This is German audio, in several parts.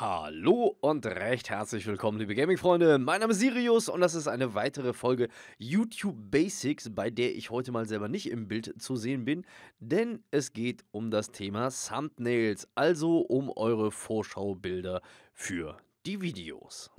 Hallo und recht herzlich willkommen, liebe Gaming-Freunde. Mein Name ist Sirius und das ist eine weitere Folge YouTube Basics, bei der ich heute mal selber nicht im Bild zu sehen bin, denn es geht um das Thema Thumbnails, also um eure Vorschaubilder für die Videos.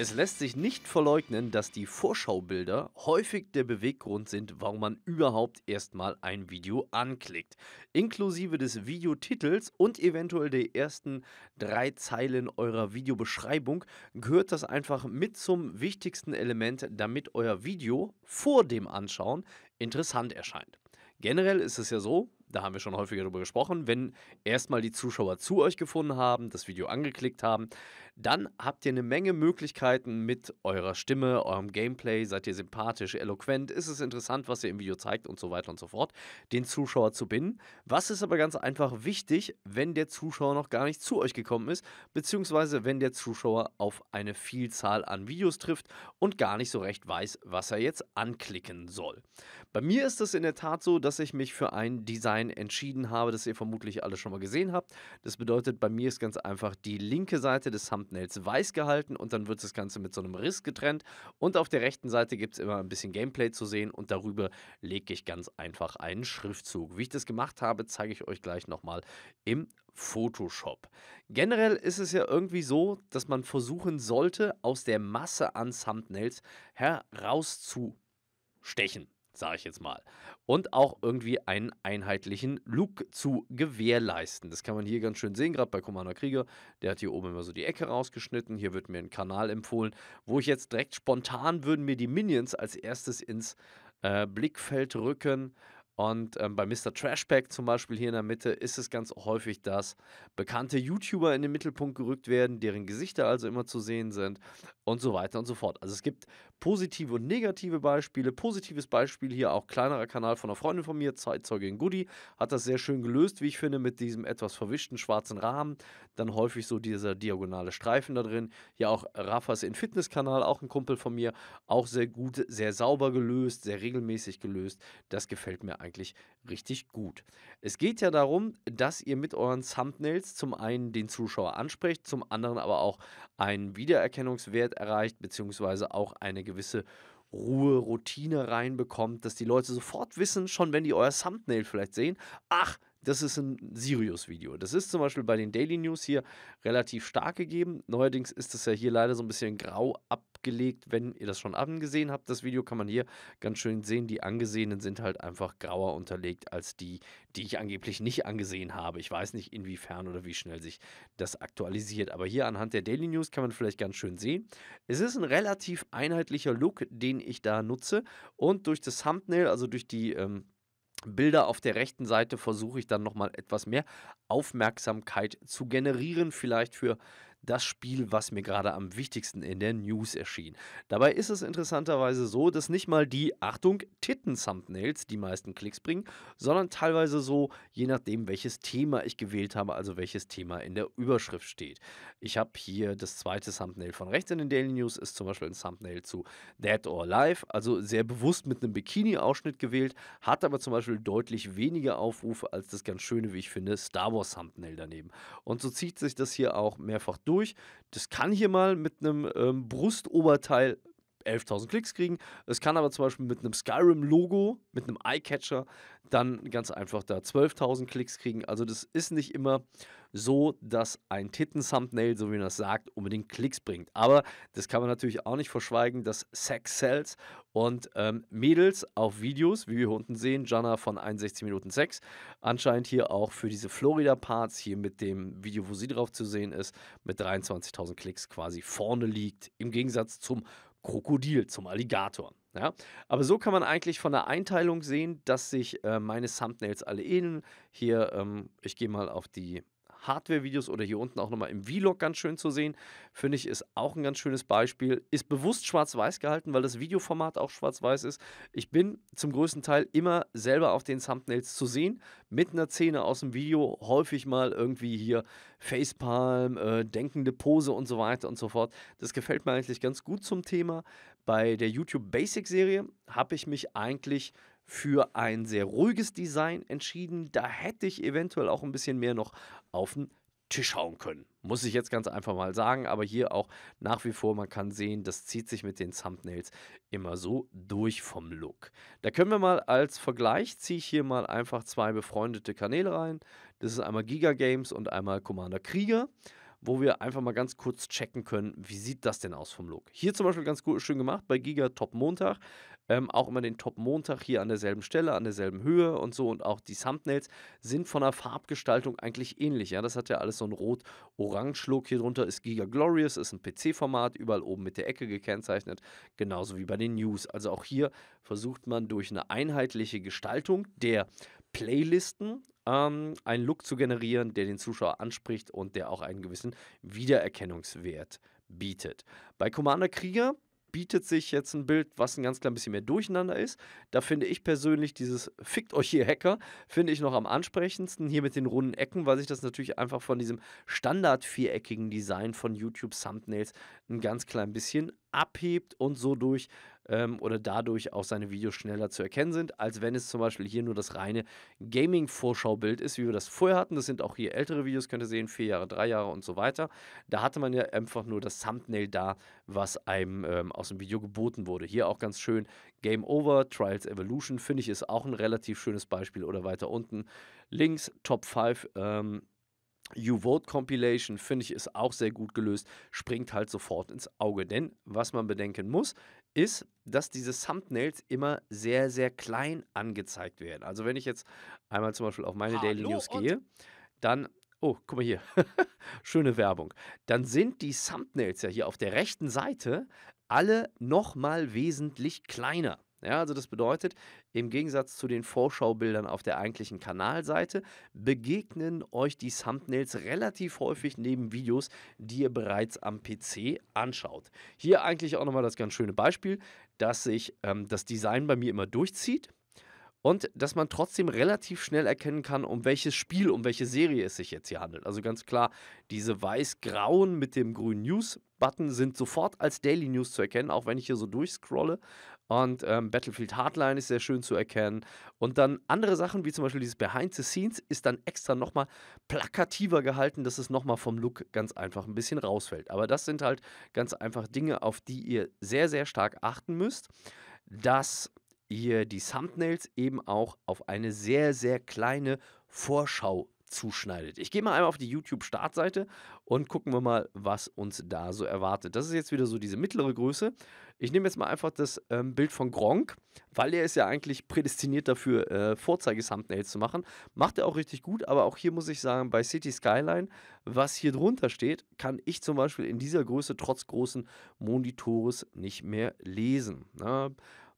Es lässt sich nicht verleugnen, dass die Vorschaubilder häufig der Beweggrund sind, warum man überhaupt erstmal ein Video anklickt. Inklusive des Videotitels und eventuell der ersten drei Zeilen eurer Videobeschreibung gehört das einfach mit zum wichtigsten Element, damit euer Video vor dem Anschauen interessant erscheint. Generell ist es ja so, da haben wir schon häufiger darüber gesprochen, wenn erstmal die Zuschauer zu euch gefunden haben, das Video angeklickt haben, dann habt ihr eine Menge Möglichkeiten mit eurer Stimme, eurem Gameplay, seid ihr sympathisch, eloquent, ist es interessant, was ihr im Video zeigt und so weiter und so fort, den Zuschauer zu binden. Was ist aber ganz einfach wichtig, wenn der Zuschauer noch gar nicht zu euch gekommen ist, beziehungsweise wenn der Zuschauer auf eine Vielzahl an Videos trifft und gar nicht so recht weiß, was er jetzt anklicken soll. Bei mir ist es in der Tat so, dass ich mich für ein Design entschieden habe, das ihr vermutlich alle schon mal gesehen habt. Das bedeutet, bei mir ist ganz einfach die linke Seite des Thumbnails und weiß gehalten und dann wird das Ganze mit so einem Riss getrennt. Und auf der rechten Seite gibt es immer ein bisschen Gameplay zu sehen und darüber lege ich ganz einfach einen Schriftzug. Wie ich das gemacht habe, zeige ich euch gleich nochmal im Photoshop. Generell ist es ja irgendwie so, dass man versuchen sollte, aus der Masse an Thumbnails herauszustechen sage ich jetzt mal. Und auch irgendwie einen einheitlichen Look zu gewährleisten. Das kann man hier ganz schön sehen, gerade bei Commander Krieger. Der hat hier oben immer so die Ecke rausgeschnitten. Hier wird mir ein Kanal empfohlen, wo ich jetzt direkt spontan würden mir die Minions als erstes ins äh, Blickfeld rücken. Und ähm, bei Mr. Trashpack zum Beispiel hier in der Mitte ist es ganz häufig, dass bekannte YouTuber in den Mittelpunkt gerückt werden, deren Gesichter also immer zu sehen sind und so weiter und so fort. Also es gibt positive und negative Beispiele. Positives Beispiel hier auch kleinerer Kanal von einer Freundin von mir, Zeitzeugin Goody, hat das sehr schön gelöst, wie ich finde, mit diesem etwas verwischten schwarzen Rahmen. Dann häufig so dieser diagonale Streifen da drin. Ja, auch Raffas in Fitness-Kanal, auch ein Kumpel von mir, auch sehr gut, sehr sauber gelöst, sehr regelmäßig gelöst. Das gefällt mir eigentlich eigentlich richtig gut. Es geht ja darum, dass ihr mit euren Thumbnails zum einen den Zuschauer ansprecht, zum anderen aber auch einen Wiedererkennungswert erreicht, beziehungsweise auch eine gewisse Ruhe, Routine reinbekommt, dass die Leute sofort wissen, schon wenn die euer Thumbnail vielleicht sehen, ach, das ist ein Sirius-Video. Das ist zum Beispiel bei den Daily News hier relativ stark gegeben. Neuerdings ist es ja hier leider so ein bisschen grau abgelegt. Wenn ihr das schon angesehen habt, das Video kann man hier ganz schön sehen. Die angesehenen sind halt einfach grauer unterlegt als die, die ich angeblich nicht angesehen habe. Ich weiß nicht, inwiefern oder wie schnell sich das aktualisiert. Aber hier anhand der Daily News kann man vielleicht ganz schön sehen. Es ist ein relativ einheitlicher Look, den ich da nutze. Und durch das Thumbnail, also durch die... Ähm, Bilder auf der rechten Seite versuche ich dann nochmal etwas mehr Aufmerksamkeit zu generieren, vielleicht für das Spiel, was mir gerade am wichtigsten in der News erschien. Dabei ist es interessanterweise so, dass nicht mal die, Achtung, Titten-Thumbnails die meisten Klicks bringen, sondern teilweise so, je nachdem, welches Thema ich gewählt habe, also welches Thema in der Überschrift steht. Ich habe hier das zweite Thumbnail von rechts in den Daily News, ist zum Beispiel ein Thumbnail zu Dead or Alive, also sehr bewusst mit einem Bikini-Ausschnitt gewählt, hat aber zum Beispiel deutlich weniger Aufrufe als das ganz schöne, wie ich finde, Star Wars Thumbnail daneben. Und so zieht sich das hier auch mehrfach durch. Das kann hier mal mit einem ähm, Brustoberteil 11.000 Klicks kriegen. Es kann aber zum Beispiel mit einem Skyrim-Logo, mit einem Eyecatcher dann ganz einfach da 12.000 Klicks kriegen. Also das ist nicht immer so dass ein Titten-Thumbnail, so wie man das sagt, unbedingt Klicks bringt. Aber das kann man natürlich auch nicht verschweigen, dass Sex sells und ähm, Mädels auf Videos, wie wir unten sehen, Jana von 61 Minuten Sex, anscheinend hier auch für diese Florida-Parts, hier mit dem Video, wo sie drauf zu sehen ist, mit 23.000 Klicks quasi vorne liegt, im Gegensatz zum Krokodil, zum Alligator. Ja? Aber so kann man eigentlich von der Einteilung sehen, dass sich äh, meine Thumbnails alle ähneln. Hier, ähm, ich gehe mal auf die Hardware-Videos oder hier unten auch nochmal im Vlog ganz schön zu sehen. Finde ich, ist auch ein ganz schönes Beispiel. Ist bewusst schwarz-weiß gehalten, weil das Videoformat auch schwarz-weiß ist. Ich bin zum größten Teil immer selber auf den Thumbnails zu sehen, mit einer Szene aus dem Video, häufig mal irgendwie hier Facepalm, äh, denkende Pose und so weiter und so fort. Das gefällt mir eigentlich ganz gut zum Thema. Bei der YouTube Basic Serie habe ich mich eigentlich für ein sehr ruhiges Design entschieden. Da hätte ich eventuell auch ein bisschen mehr noch auf den Tisch hauen können. Muss ich jetzt ganz einfach mal sagen, aber hier auch nach wie vor, man kann sehen, das zieht sich mit den Thumbnails immer so durch vom Look. Da können wir mal als Vergleich, ziehe ich hier mal einfach zwei befreundete Kanäle rein. Das ist einmal Giga Games und einmal Commander Krieger wo wir einfach mal ganz kurz checken können, wie sieht das denn aus vom Look. Hier zum Beispiel ganz gut, schön gemacht bei Giga Top Montag. Ähm, auch immer den Top Montag hier an derselben Stelle, an derselben Höhe und so. Und auch die Thumbnails sind von der Farbgestaltung eigentlich ähnlich. Ja? Das hat ja alles so einen rot-orange-Look. Hier drunter ist Giga Glorious, ist ein PC-Format, überall oben mit der Ecke gekennzeichnet. Genauso wie bei den News. Also auch hier versucht man durch eine einheitliche Gestaltung der Playlisten ähm, einen Look zu generieren, der den Zuschauer anspricht und der auch einen gewissen Wiedererkennungswert bietet. Bei Commander Krieger bietet sich jetzt ein Bild, was ein ganz klein bisschen mehr durcheinander ist. Da finde ich persönlich dieses Fickt euch hier Hacker, finde ich noch am ansprechendsten. Hier mit den runden Ecken, weil sich das natürlich einfach von diesem Standard-viereckigen Design von YouTube-Thumbnails ein ganz klein bisschen abhebt und so durch ähm, oder dadurch auch seine Videos schneller zu erkennen sind, als wenn es zum Beispiel hier nur das reine Gaming-Vorschaubild ist, wie wir das vorher hatten. Das sind auch hier ältere Videos, könnt ihr sehen, vier Jahre, drei Jahre und so weiter. Da hatte man ja einfach nur das Thumbnail da, was einem ähm, aus dem Video geboten wurde. Hier auch ganz schön Game Over, Trials Evolution, finde ich, ist auch ein relativ schönes Beispiel. Oder weiter unten links, Top 5. Ähm, vote Compilation finde ich ist auch sehr gut gelöst, springt halt sofort ins Auge. Denn was man bedenken muss, ist, dass diese Thumbnails immer sehr, sehr klein angezeigt werden. Also wenn ich jetzt einmal zum Beispiel auf meine Hallo Daily News gehe, dann, oh, guck mal hier, schöne Werbung, dann sind die Thumbnails ja hier auf der rechten Seite alle nochmal wesentlich kleiner. Ja, also das bedeutet, im Gegensatz zu den Vorschaubildern auf der eigentlichen Kanalseite begegnen euch die Thumbnails relativ häufig neben Videos, die ihr bereits am PC anschaut. Hier eigentlich auch nochmal das ganz schöne Beispiel, dass sich ähm, das Design bei mir immer durchzieht und dass man trotzdem relativ schnell erkennen kann, um welches Spiel, um welche Serie es sich jetzt hier handelt. Also ganz klar, diese weiß-grauen mit dem grünen News-Button sind sofort als Daily News zu erkennen, auch wenn ich hier so durchscrolle. Und ähm, Battlefield Hardline ist sehr schön zu erkennen. Und dann andere Sachen, wie zum Beispiel dieses Behind the Scenes, ist dann extra nochmal plakativer gehalten, dass es nochmal vom Look ganz einfach ein bisschen rausfällt. Aber das sind halt ganz einfach Dinge, auf die ihr sehr, sehr stark achten müsst, dass ihr die Thumbnails eben auch auf eine sehr, sehr kleine Vorschau zuschneidet. Ich gehe mal einmal auf die YouTube-Startseite und gucken wir mal, was uns da so erwartet. Das ist jetzt wieder so diese mittlere Größe. Ich nehme jetzt mal einfach das ähm, Bild von Gronk, weil er ist ja eigentlich prädestiniert dafür, äh, Vorzeiges-Thumbnails zu machen. Macht er auch richtig gut, aber auch hier muss ich sagen, bei City Skyline, was hier drunter steht, kann ich zum Beispiel in dieser Größe trotz großen Monitores nicht mehr lesen. Na, ne?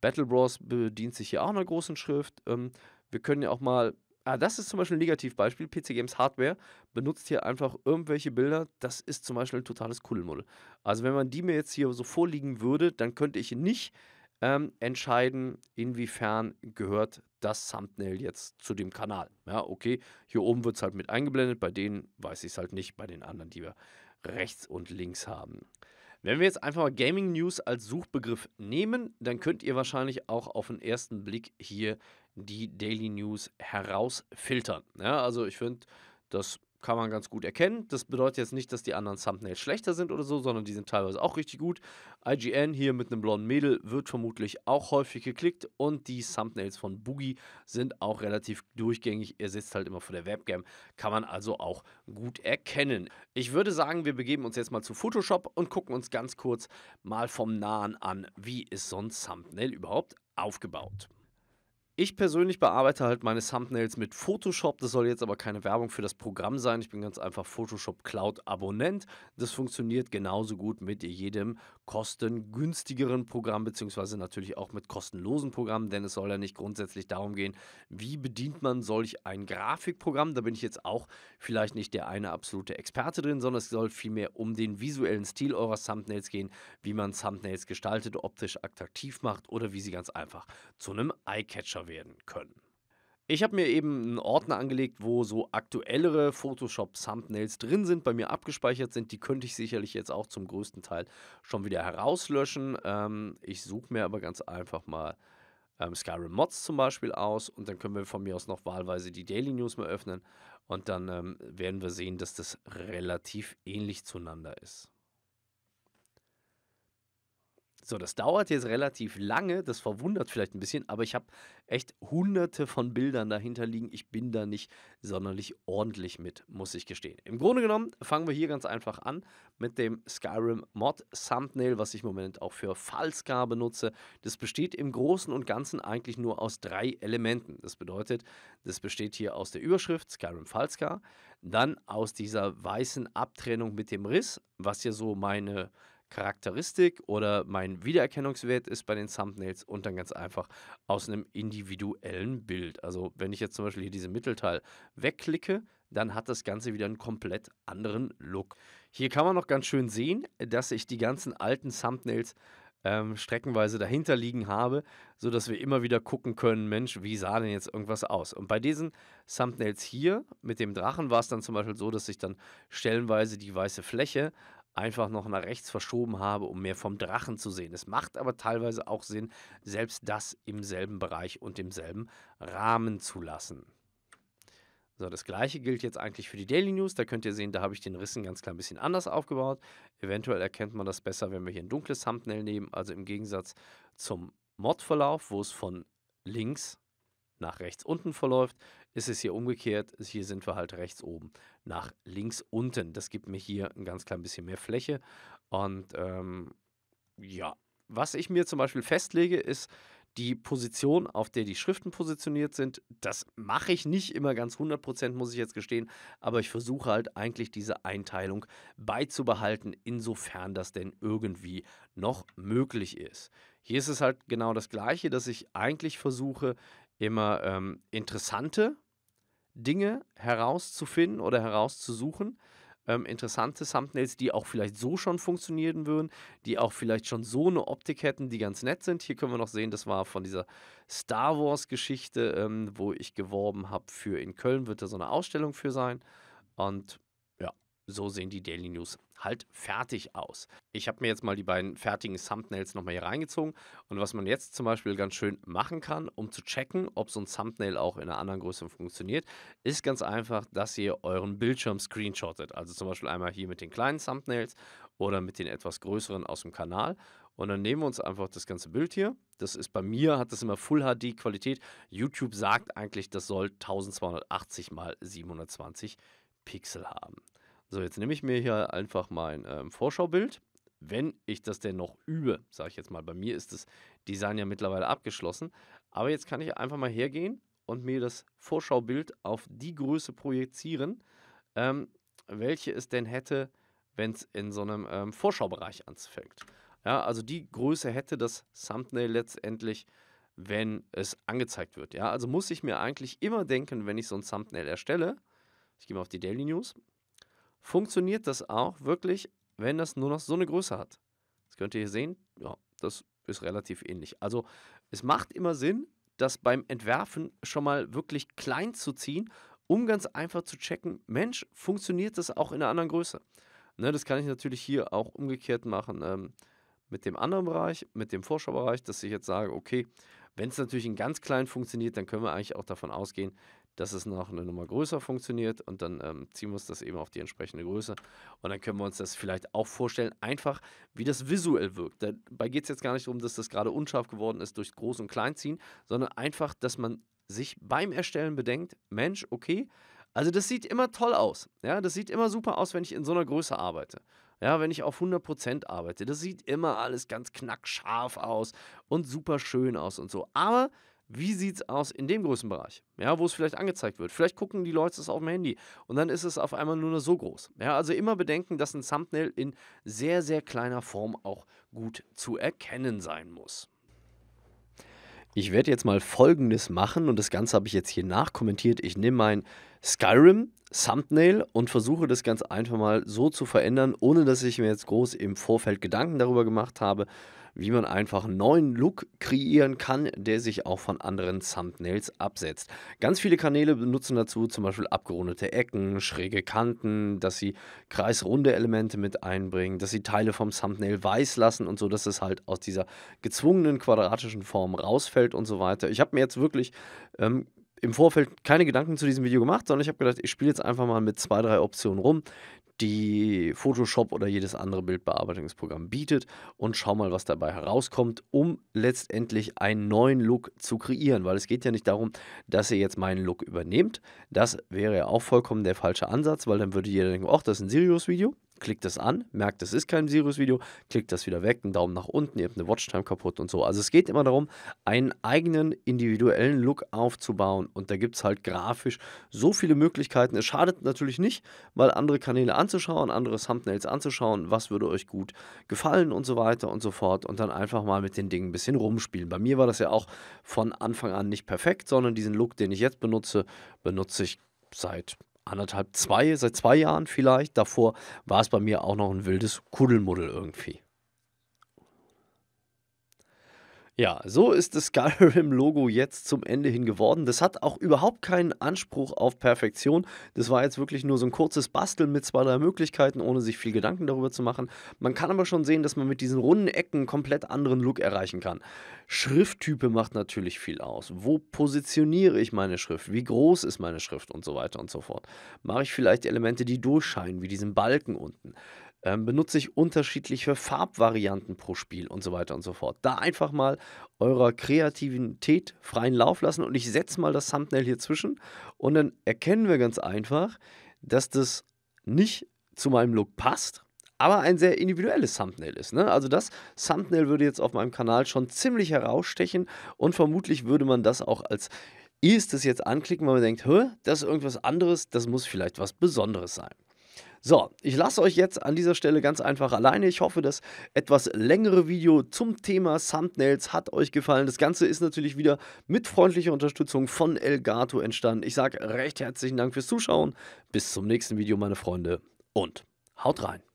Battle Bros bedient sich hier auch einer großen Schrift. Ähm, wir können ja auch mal Ah, das ist zum Beispiel ein Negativbeispiel. PC Games Hardware benutzt hier einfach irgendwelche Bilder. Das ist zum Beispiel ein totales Kuddelmuddel. Also wenn man die mir jetzt hier so vorliegen würde, dann könnte ich nicht ähm, entscheiden, inwiefern gehört das Thumbnail jetzt zu dem Kanal. Ja, okay, hier oben wird es halt mit eingeblendet. Bei denen weiß ich es halt nicht. Bei den anderen, die wir rechts und links haben. Wenn wir jetzt einfach mal Gaming News als Suchbegriff nehmen, dann könnt ihr wahrscheinlich auch auf den ersten Blick hier die Daily News herausfiltern. Ja, also ich finde, das kann man ganz gut erkennen. Das bedeutet jetzt nicht, dass die anderen Thumbnails schlechter sind oder so, sondern die sind teilweise auch richtig gut. IGN hier mit einem blonden Mädel wird vermutlich auch häufig geklickt und die Thumbnails von Boogie sind auch relativ durchgängig. Er sitzt halt immer vor der Webcam, kann man also auch gut erkennen. Ich würde sagen, wir begeben uns jetzt mal zu Photoshop und gucken uns ganz kurz mal vom Nahen an, wie ist so ein Thumbnail überhaupt aufgebaut. Ich persönlich bearbeite halt meine Thumbnails mit Photoshop. Das soll jetzt aber keine Werbung für das Programm sein. Ich bin ganz einfach Photoshop Cloud Abonnent. Das funktioniert genauso gut mit jedem kostengünstigeren Programm, beziehungsweise natürlich auch mit kostenlosen Programmen, denn es soll ja nicht grundsätzlich darum gehen, wie bedient man solch ein Grafikprogramm. Da bin ich jetzt auch vielleicht nicht der eine absolute Experte drin, sondern es soll vielmehr um den visuellen Stil eurer Thumbnails gehen, wie man Thumbnails gestaltet, optisch attraktiv macht oder wie sie ganz einfach zu einem Eyecatcher besser werden können. Ich habe mir eben einen Ordner angelegt, wo so aktuellere Photoshop-Thumbnails drin sind, bei mir abgespeichert sind. Die könnte ich sicherlich jetzt auch zum größten Teil schon wieder herauslöschen. Ähm, ich suche mir aber ganz einfach mal ähm, Skyrim Mods zum Beispiel aus und dann können wir von mir aus noch wahlweise die Daily News mal öffnen und dann ähm, werden wir sehen, dass das relativ ähnlich zueinander ist. So, das dauert jetzt relativ lange, das verwundert vielleicht ein bisschen, aber ich habe echt hunderte von Bildern dahinter liegen. Ich bin da nicht sonderlich ordentlich mit, muss ich gestehen. Im Grunde genommen fangen wir hier ganz einfach an mit dem Skyrim Mod Thumbnail, was ich im Moment auch für Falska benutze. Das besteht im Großen und Ganzen eigentlich nur aus drei Elementen. Das bedeutet, das besteht hier aus der Überschrift Skyrim Falska, dann aus dieser weißen Abtrennung mit dem Riss, was hier so meine Charakteristik oder mein Wiedererkennungswert ist bei den Thumbnails und dann ganz einfach aus einem individuellen Bild. Also wenn ich jetzt zum Beispiel hier diesen Mittelteil wegklicke, dann hat das Ganze wieder einen komplett anderen Look. Hier kann man noch ganz schön sehen, dass ich die ganzen alten Thumbnails ähm, streckenweise dahinter liegen habe, sodass wir immer wieder gucken können, Mensch, wie sah denn jetzt irgendwas aus? Und bei diesen Thumbnails hier mit dem Drachen war es dann zum Beispiel so, dass ich dann stellenweise die weiße Fläche einfach noch nach rechts verschoben habe, um mehr vom Drachen zu sehen. Es macht aber teilweise auch Sinn, selbst das im selben Bereich und im selben Rahmen zu lassen. So, das gleiche gilt jetzt eigentlich für die Daily News. Da könnt ihr sehen, da habe ich den Rissen ganz klar ein bisschen anders aufgebaut. Eventuell erkennt man das besser, wenn wir hier ein dunkles Thumbnail nehmen. Also im Gegensatz zum Mod-Verlauf, wo es von links nach rechts unten verläuft, ist es hier umgekehrt. Hier sind wir halt rechts oben nach links unten. Das gibt mir hier ein ganz klein bisschen mehr Fläche. Und ähm, ja, was ich mir zum Beispiel festlege, ist die Position, auf der die Schriften positioniert sind. Das mache ich nicht immer ganz 100%, muss ich jetzt gestehen, aber ich versuche halt eigentlich diese Einteilung beizubehalten, insofern das denn irgendwie noch möglich ist. Hier ist es halt genau das Gleiche, dass ich eigentlich versuche, immer ähm, interessante Dinge herauszufinden oder herauszusuchen. Ähm, interessante Thumbnails, die auch vielleicht so schon funktionieren würden, die auch vielleicht schon so eine Optik hätten, die ganz nett sind. Hier können wir noch sehen, das war von dieser Star Wars-Geschichte, ähm, wo ich geworben habe für in Köln wird da so eine Ausstellung für sein. Und so sehen die Daily News halt fertig aus. Ich habe mir jetzt mal die beiden fertigen Thumbnails nochmal hier reingezogen und was man jetzt zum Beispiel ganz schön machen kann, um zu checken, ob so ein Thumbnail auch in einer anderen Größe funktioniert, ist ganz einfach, dass ihr euren Bildschirm screenshottet. Also zum Beispiel einmal hier mit den kleinen Thumbnails oder mit den etwas größeren aus dem Kanal und dann nehmen wir uns einfach das ganze Bild hier. Das ist bei mir, hat das immer Full HD Qualität. YouTube sagt eigentlich, das soll 1280 x 720 Pixel haben. So, jetzt nehme ich mir hier einfach mein ähm, Vorschaubild. Wenn ich das denn noch übe, sage ich jetzt mal, bei mir ist das Design ja mittlerweile abgeschlossen. Aber jetzt kann ich einfach mal hergehen und mir das Vorschaubild auf die Größe projizieren, ähm, welche es denn hätte, wenn es in so einem ähm, Vorschaubereich anfängt. Ja, also die Größe hätte das Thumbnail letztendlich, wenn es angezeigt wird. Ja, also muss ich mir eigentlich immer denken, wenn ich so ein Thumbnail erstelle, ich gehe mal auf die Daily News, funktioniert das auch wirklich, wenn das nur noch so eine Größe hat. Das könnt ihr hier sehen. Ja, das ist relativ ähnlich. Also es macht immer Sinn, das beim Entwerfen schon mal wirklich klein zu ziehen, um ganz einfach zu checken, Mensch, funktioniert das auch in einer anderen Größe? Ne, das kann ich natürlich hier auch umgekehrt machen ähm, mit dem anderen Bereich, mit dem Vorschaubereich, dass ich jetzt sage, okay, wenn es natürlich in ganz klein funktioniert, dann können wir eigentlich auch davon ausgehen, dass es noch eine Nummer größer funktioniert und dann ähm, ziehen wir uns das eben auf die entsprechende Größe und dann können wir uns das vielleicht auch vorstellen, einfach wie das visuell wirkt. Dabei geht es jetzt gar nicht darum, dass das gerade unscharf geworden ist durch Groß- und Kleinziehen, sondern einfach, dass man sich beim Erstellen bedenkt, Mensch, okay, also das sieht immer toll aus. Ja, das sieht immer super aus, wenn ich in so einer Größe arbeite. Ja, wenn ich auf 100% arbeite, das sieht immer alles ganz knackscharf aus und super schön aus und so. Aber wie sieht es aus in dem Größenbereich, ja, wo es vielleicht angezeigt wird. Vielleicht gucken die Leute es auf dem Handy und dann ist es auf einmal nur so groß. Ja, also immer bedenken, dass ein Thumbnail in sehr, sehr kleiner Form auch gut zu erkennen sein muss. Ich werde jetzt mal folgendes machen und das Ganze habe ich jetzt hier nachkommentiert. Ich nehme mein Skyrim Thumbnail und versuche das ganz einfach mal so zu verändern, ohne dass ich mir jetzt groß im Vorfeld Gedanken darüber gemacht habe, wie man einfach einen neuen Look kreieren kann, der sich auch von anderen Thumbnails absetzt. Ganz viele Kanäle benutzen dazu zum Beispiel abgerundete Ecken, schräge Kanten, dass sie kreisrunde Elemente mit einbringen, dass sie Teile vom Thumbnail weiß lassen und so, dass es halt aus dieser gezwungenen quadratischen Form rausfällt und so weiter. Ich habe mir jetzt wirklich ähm, im Vorfeld keine Gedanken zu diesem Video gemacht, sondern ich habe gedacht, ich spiele jetzt einfach mal mit zwei, drei Optionen rum, die Photoshop oder jedes andere Bildbearbeitungsprogramm bietet und schau mal, was dabei herauskommt, um letztendlich einen neuen Look zu kreieren, weil es geht ja nicht darum, dass ihr jetzt meinen Look übernehmt. Das wäre ja auch vollkommen der falsche Ansatz, weil dann würde jeder denken, ach, das ist ein Sirius-Video klickt das an, merkt, das ist kein Sirius-Video, klickt das wieder weg, einen Daumen nach unten, ihr habt eine Watchtime kaputt und so. Also es geht immer darum, einen eigenen individuellen Look aufzubauen und da gibt es halt grafisch so viele Möglichkeiten. Es schadet natürlich nicht, mal andere Kanäle anzuschauen, andere Thumbnails anzuschauen, was würde euch gut gefallen und so weiter und so fort und dann einfach mal mit den Dingen ein bisschen rumspielen. Bei mir war das ja auch von Anfang an nicht perfekt, sondern diesen Look, den ich jetzt benutze, benutze ich seit anderthalb, zwei, seit zwei Jahren vielleicht. Davor war es bei mir auch noch ein wildes Kuddelmuddel irgendwie. Ja, so ist das Skyrim-Logo jetzt zum Ende hin geworden. Das hat auch überhaupt keinen Anspruch auf Perfektion. Das war jetzt wirklich nur so ein kurzes Basteln mit zwei, drei Möglichkeiten, ohne sich viel Gedanken darüber zu machen. Man kann aber schon sehen, dass man mit diesen runden Ecken einen komplett anderen Look erreichen kann. Schrifttype macht natürlich viel aus. Wo positioniere ich meine Schrift? Wie groß ist meine Schrift? Und so weiter und so fort. Mache ich vielleicht Elemente, die durchscheinen, wie diesen Balken unten? ähm, benutze ich unterschiedliche Farbvarianten pro Spiel und so weiter und so fort. Da einfach mal eurer Kreativität freien Lauf lassen und ich setze mal das Thumbnail hier zwischen und dann erkennen wir ganz einfach, dass das nicht zu meinem Look passt, aber ein sehr individuelles Thumbnail ist. Ne? Also das Thumbnail würde jetzt auf meinem Kanal schon ziemlich herausstechen und vermutlich würde man das auch als erstes jetzt anklicken, weil man denkt, Hö, das ist irgendwas anderes, das muss vielleicht was Besonderes sein. So, ich lasse euch jetzt an dieser Stelle ganz einfach alleine. Ich hoffe, das etwas längere Video zum Thema Thumbnails hat euch gefallen. Das Ganze ist natürlich wieder mit freundlicher Unterstützung von Elgato entstanden. Ich sage recht herzlichen Dank fürs Zuschauen. Bis zum nächsten Video, meine Freunde. Und haut rein.